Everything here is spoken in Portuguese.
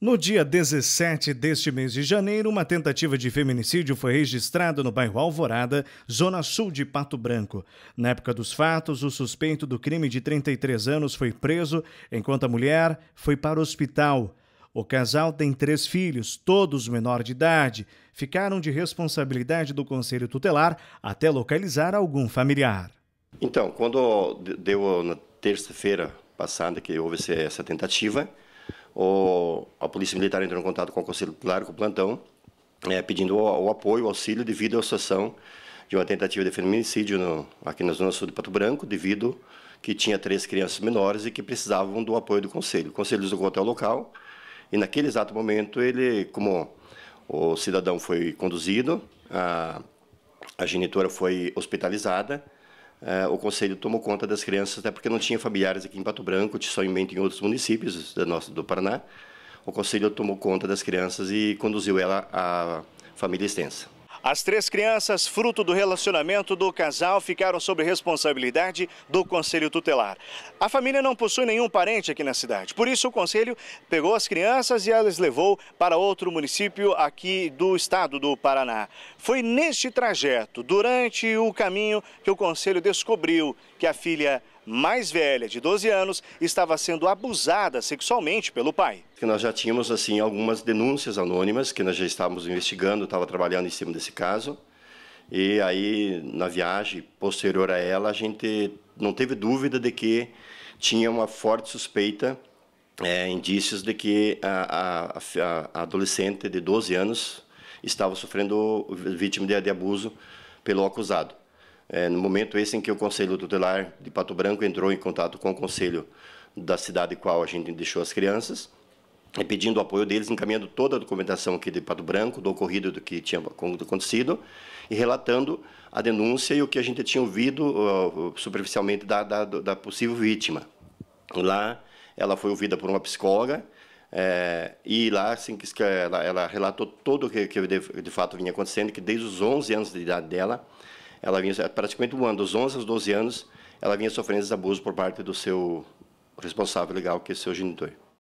No dia 17 deste mês de janeiro, uma tentativa de feminicídio foi registrada no bairro Alvorada, zona sul de Pato Branco. Na época dos fatos, o suspeito do crime de 33 anos foi preso, enquanto a mulher foi para o hospital. O casal tem três filhos, todos menor de idade. Ficaram de responsabilidade do conselho tutelar até localizar algum familiar. Então, quando deu na terça-feira passada que houve essa tentativa, ou a Polícia Militar entrou em contato com o Conselho Popular, com o plantão, é, pedindo o, o, apoio, o auxílio devido à situação de uma tentativa de feminicídio no, aqui na Zona Sul de Pato Branco, devido que tinha três crianças menores e que precisavam do apoio do Conselho. O Conselho deslocou até o local e, naquele exato momento, ele, como o cidadão foi conduzido, a, a genitora foi hospitalizada, é, o conselho tomou conta das crianças, até porque não tinha familiares aqui em Pato Branco, somente em outros municípios do, nosso, do Paraná. O conselho tomou conta das crianças e conduziu ela à família extensa. As três crianças, fruto do relacionamento do casal, ficaram sob responsabilidade do Conselho Tutelar. A família não possui nenhum parente aqui na cidade, por isso o Conselho pegou as crianças e as levou para outro município aqui do estado do Paraná. Foi neste trajeto, durante o caminho, que o Conselho descobriu que a filha mais velha, de 12 anos, estava sendo abusada sexualmente pelo pai. Que nós já tínhamos assim algumas denúncias anônimas que nós já estávamos investigando, estava trabalhando em cima desse caso. E aí, na viagem posterior a ela, a gente não teve dúvida de que tinha uma forte suspeita, é, indícios de que a, a, a, adolescente de 12 anos estava sofrendo vítima de, de abuso pelo acusado. É, no momento esse em que o Conselho Tutelar de Pato Branco entrou em contato com o Conselho da cidade qual a gente deixou as crianças, e é, pedindo o apoio deles, encaminhando toda a documentação aqui de Pato Branco, do ocorrido, do que tinha acontecido, e relatando a denúncia e o que a gente tinha ouvido uh, superficialmente da, da, da, possível vítima. Lá, ela foi ouvida por uma psicóloga, é, e lá assim, ela, ela relatou tudo o que, que de, de fato vinha acontecendo, que desde os 11 anos de idade dela, ela vinha praticamente um ano, dos 11 aos 12 anos, ela vinha sofrendo esse abuso por parte do seu responsável legal, que é o seu genitor.